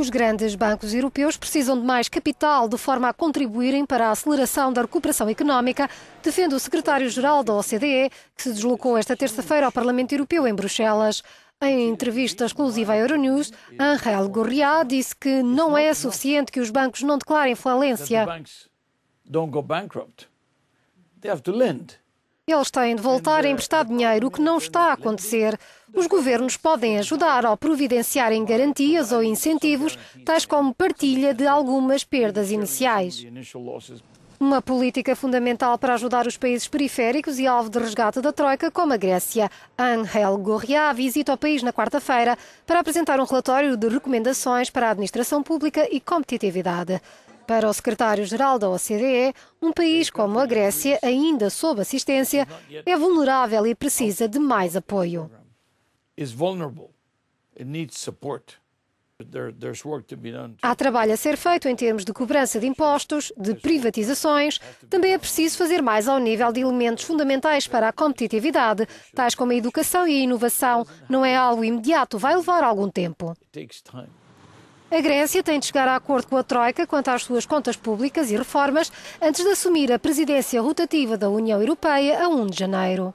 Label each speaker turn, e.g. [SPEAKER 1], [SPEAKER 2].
[SPEAKER 1] Os grandes bancos europeus precisam de mais capital de forma a contribuírem para a aceleração da recuperação económica, defende o secretário-geral da OCDE, que se deslocou esta terça-feira ao Parlamento Europeu em Bruxelas. Em entrevista exclusiva à Euronews, Angel Gurriá disse que não é suficiente que os bancos não declarem falência. Don't go bankrupt. They have to lend. Eles têm de voltar a emprestar dinheiro, o que não está a acontecer. Os governos podem ajudar ao providenciarem garantias ou incentivos, tais como partilha de algumas perdas iniciais. Uma política fundamental para ajudar os países periféricos e alvo de resgate da Troika, como a Grécia. Angel Gorria visita o país na quarta-feira para apresentar um relatório de recomendações para a administração pública e competitividade. Para o secretário-geral da OCDE, um país como a Grécia, ainda sob assistência, é vulnerável e precisa de mais apoio. Há trabalho a ser feito em termos de cobrança de impostos, de privatizações. Também é preciso fazer mais ao nível de elementos fundamentais para a competitividade, tais como a educação e a inovação. Não é algo imediato, vai levar algum tempo. A Grécia tem de chegar a acordo com a Troika quanto às suas contas públicas e reformas antes de assumir a presidência rotativa da União Europeia a 1 de janeiro.